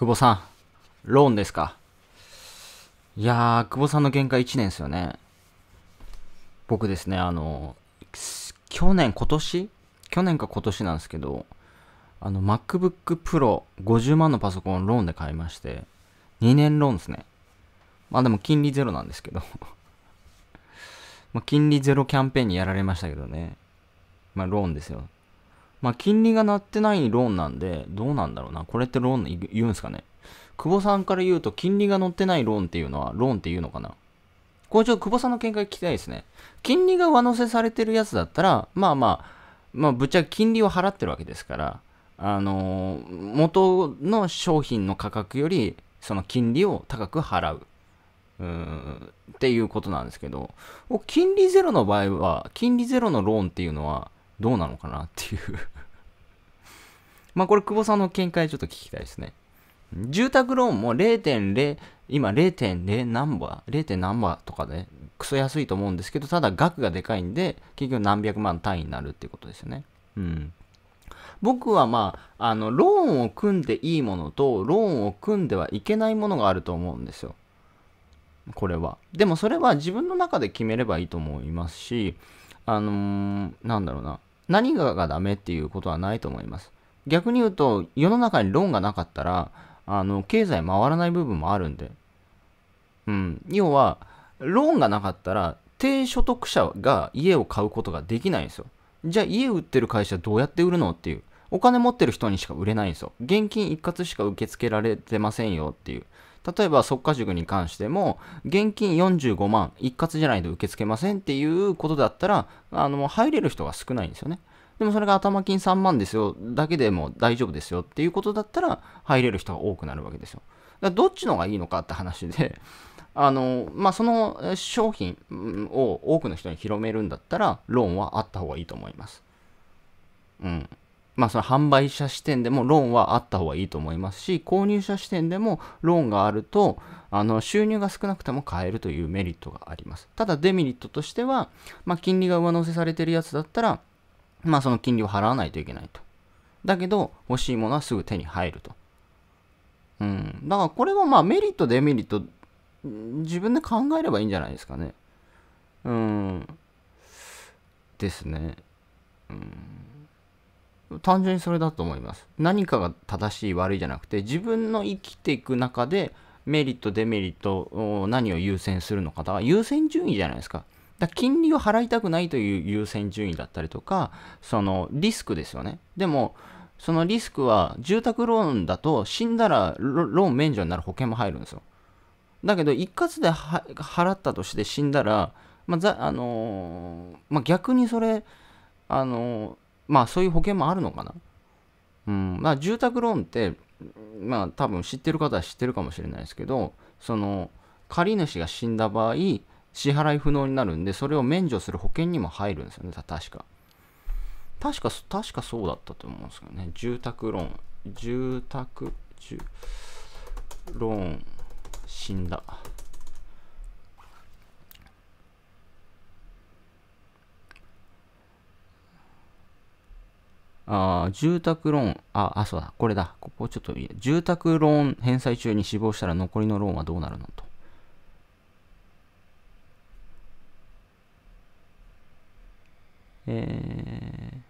久保さん、ローンですかいやー、久保さんの限界1年ですよね。僕ですね、あの、去年、今年去年か今年なんですけど、あの、MacBook Pro 50万のパソコンをローンで買いまして、2年ローンですね。まあでも金利ゼロなんですけど ま金利ゼロキャンペーンにやられましたけどね。まあローンですよ。まあ、金利が鳴ってないローンなんで、どうなんだろうな。これってローン言うんすかね。久保さんから言うと、金利が乗ってないローンっていうのは、ローンっていうのかな。これちょっと久保さんの見解聞きたいですね。金利が上乗せされてるやつだったら、まあまあ、まあ、ぶっちゃけ金利を払ってるわけですから、あのー、元の商品の価格より、その金利を高く払う。うーんっていうことなんですけど、金利ゼロの場合は、金利ゼロのローンっていうのは、どうなのかなっていう まあこれ久保さんの見解ちょっと聞きたいですね。住宅ローンも0.0、今0.0何波 ?0. 何波とかで、ね、クソ安いと思うんですけど、ただ額がでかいんで、結局何百万単位になるっていうことですよね。うん。僕はまあ、あの、ローンを組んでいいものと、ローンを組んではいけないものがあると思うんですよ。これは。でもそれは自分の中で決めればいいと思いますし、あのー、なんだろうな。何ががダメっていうことはないと思います。逆に言うと、世の中に論がなかったら、あの、経済回らない部分もあるんで。うん。要は、ローンがなかったら、低所得者が家を買うことができないんですよ。じゃあ家売ってる会社どうやって売るのっていう。お金持ってる人にしか売れないんですよ。現金一括しか受け付けられてませんよっていう。例えば即価塾に関しても、現金45万、一括じゃないと受け付けませんっていうことだったら、あの、入れる人が少ないんですよね。でもそれが頭金3万ですよ、だけでも大丈夫ですよっていうことだったら、入れる人が多くなるわけですよ。だからどっちのがいいのかって話で、あの、まあ、その商品を多くの人に広めるんだったら、ローンはあった方がいいと思います。うん。まあ、その販売者視点でもローンはあった方がいいと思いますし購入者視点でもローンがあるとあの収入が少なくても買えるというメリットがありますただデメリットとしては、まあ、金利が上乗せされてるやつだったら、まあ、その金利を払わないといけないとだけど欲しいものはすぐ手に入るとうんだからこれはまあメリットデメリット自分で考えればいいんじゃないですかねうんですねうん単純にそれだと思います。何かが正しい悪いじゃなくて自分の生きていく中でメリットデメリット何を優先するのかだから優先順位じゃないですか。だ金利を払いたくないという優先順位だったりとかそのリスクですよね。でもそのリスクは住宅ローンだと死んだらローン免除になる保険も入るんですよ。だけど一括で払ったとして死んだら、まあ、あのー、まあ、逆にそれ、あのーまあそういう保険もあるのかな。うん、まあ住宅ローンって、まあ多分知ってる方は知ってるかもしれないですけど、その借り主が死んだ場合、支払い不能になるんで、それを免除する保険にも入るんですよね、確か。確か、確かそうだったと思うんですけどね。住宅ローン、住宅、住、ローン、死んだ。あ住宅ローン、あ、あ、そうだ、これだ。ここちょっと、住宅ローン返済中に死亡したら残りのローンはどうなるのと。えー、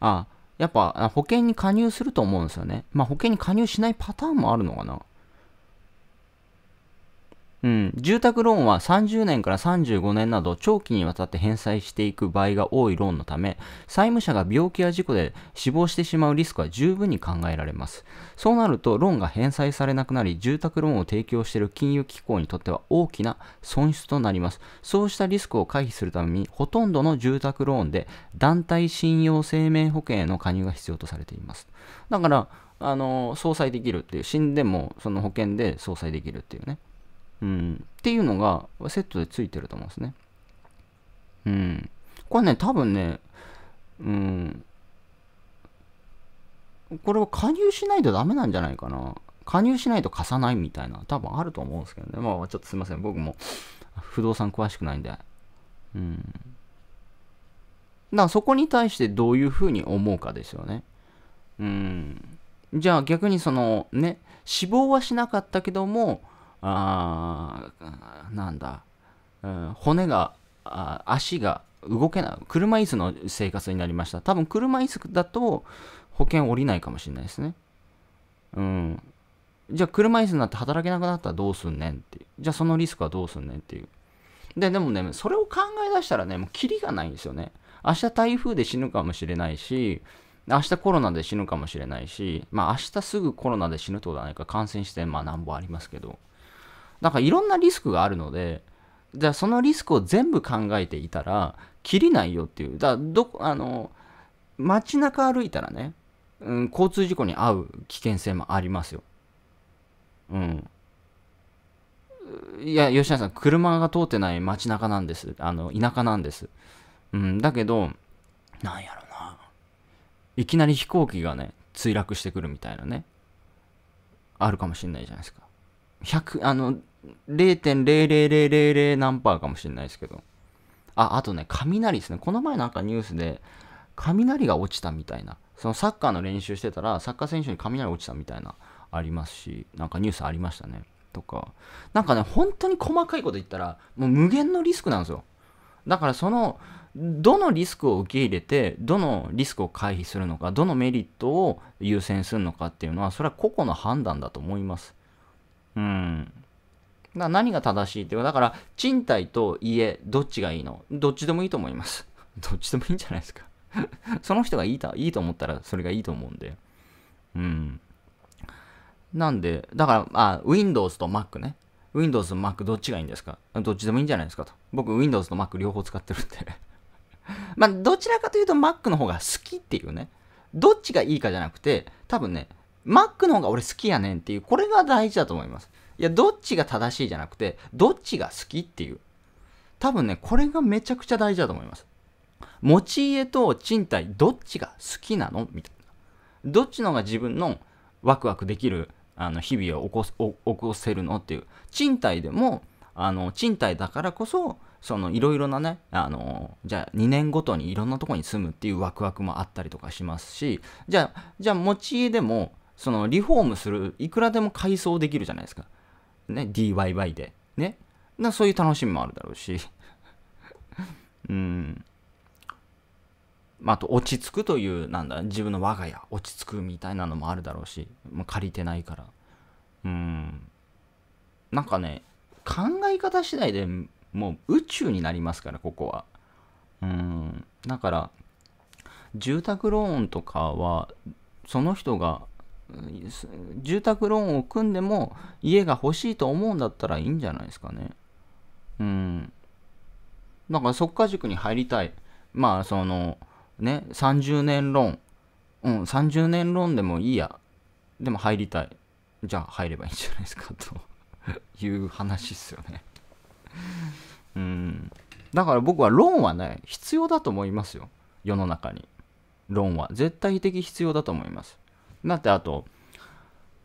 あ、やっぱ保険に加入すると思うんですよね。まあ保険に加入しないパターンもあるのかな。うん、住宅ローンは30年から35年など長期にわたって返済していく場合が多いローンのため、債務者が病気や事故で死亡してしまうリスクは十分に考えられます。そうなると、ローンが返済されなくなり、住宅ローンを提供している金融機構にとっては大きな損失となります。そうしたリスクを回避するために、ほとんどの住宅ローンで団体信用生命保険への加入が必要とされています。だから、あの、相殺できるっていう、死んでもその保険で相殺できるっていうね。うん、っていうのがセットでついてると思うんですね。うん。これね、多分ね、うん、これを加入しないとダメなんじゃないかな。加入しないと貸さないみたいな、多分あると思うんですけどね。まあ、ちょっとすいません。僕も不動産詳しくないんで。うん。だからそこに対してどういうふうに思うかですよね。うん。じゃあ逆にそのね、死亡はしなかったけども、あなんだ、うん、骨があ足が動けない車椅子の生活になりました多分車椅子だと保険下りないかもしれないですねうんじゃあ車椅子になって働けなくなったらどうすんねんっていうじゃあそのリスクはどうすんねんっていうででもねそれを考え出したらねもうキリがないんですよね明日台風で死ぬかもしれないし明日コロナで死ぬかもしれないしまあ明日すぐコロナで死ぬってことはないか感染してまあなんぼありますけどなんかいろんなリスクがあるので、じゃあそのリスクを全部考えていたら、切りないよっていう。だど、あの、街中歩いたらね、うん、交通事故に遭う危険性もありますよ。うん。いや、吉田さん、車が通ってない街中なんです。あの、田舎なんです。うん、だけど、なんやろな。いきなり飛行機がね、墜落してくるみたいなね。あるかもしんないじゃないですか。100、あの、0.00000何パーかもしれないですけど。あ、あとね、雷ですね。この前なんかニュースで、雷が落ちたみたいな。そのサッカーの練習してたら、サッカー選手に雷落ちたみたいな、ありますし、なんかニュースありましたね。とか。なんかね、本当に細かいこと言ったら、もう無限のリスクなんですよ。だからその、どのリスクを受け入れて、どのリスクを回避するのか、どのメリットを優先するのかっていうのは、それは個々の判断だと思います。うん。な何が正しいっていうか、だから、賃貸と家、どっちがいいのどっちでもいいと思います。どっちでもいいんじゃないですか その人がいいといいと思ったら、それがいいと思うんで。うん。なんで、だから、あ、Windows と Mac ね。Windows と Mac どっちがいいんですかどっちでもいいんじゃないですかと。僕、Windows と Mac 両方使ってるんで まあ、どちらかというと Mac の方が好きっていうね。どっちがいいかじゃなくて、多分ね、Mac の方が俺好きやねんっていう、これが大事だと思います。いや、どっちが正しいじゃなくて、どっちが好きっていう。多分ね、これがめちゃくちゃ大事だと思います。持ち家と賃貸、どっちが好きなのみたいな。どっちのが自分のワクワクできるあの日々を起こす起こせるのっていう。賃貸でも、あの賃貸だからこそ、そのいろいろなね、あのじゃあ2年ごとにいろんなとこに住むっていうワクワクもあったりとかしますし、じゃあ、じゃあ持ち家でも、そのリフォームする、いくらでも改装できるじゃないですか。ね、DIY で、ね。なそういう楽しみもあるだろうし。うん。まあ、と、落ち着くという、なんだ、自分の我が家、落ち着くみたいなのもあるだろうし、まあ、借りてないから。うん。なんかね、考え方次第でもう宇宙になりますから、ここは。うん。だから、住宅ローンとかは、その人が住宅ローンを組んでも家が欲しいと思うんだったらいいんじゃないですかね。うん。だから即価塾に入りたい。まあそのね、30年ローン。うん、30年ローンでもいいや。でも入りたい。じゃあ入ればいいんじゃないですかという話っすよね。うん。だから僕はローンはね、必要だと思いますよ。世の中に。ローンは。絶対的必要だと思います。だってあと、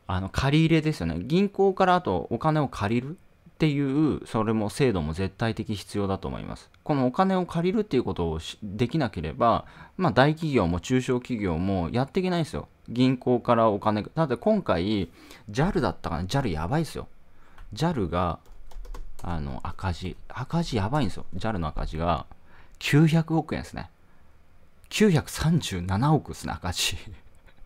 あの、借り入れですよね。銀行からあとお金を借りるっていう、それも制度も絶対的必要だと思います。このお金を借りるっていうことをできなければ、まあ大企業も中小企業もやっていけないんですよ。銀行からお金、だって今回、JAL だったかな ?JAL やばいですよ。JAL が、あの、赤字。赤字やばいんですよ。JAL の赤字が900億円ですね。937億ですね、赤字。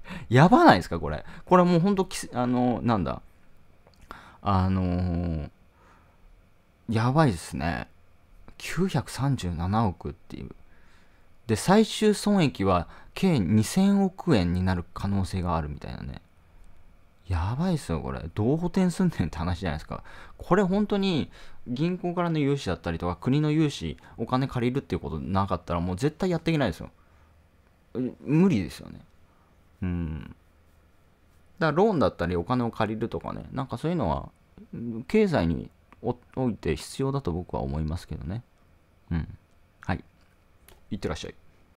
やばないですか、これ。これもうほんと、あの、なんだ。あのー、やばいですね。937億っていう。で、最終損益は計2000億円になる可能性があるみたいなね。やばいっすよ、これ。どう補填すんねんって話じゃないですか。これ本当に銀行からの融資だったりとか、国の融資、お金借りるっていうことなかったら、もう絶対やっていけないですよ。無理ですよね。うん。だからローンだったりお金を借りるとかね、なんかそういうのは、経済におおいて必要だと僕は思いますけどね。うん。はい。いってらっしゃい。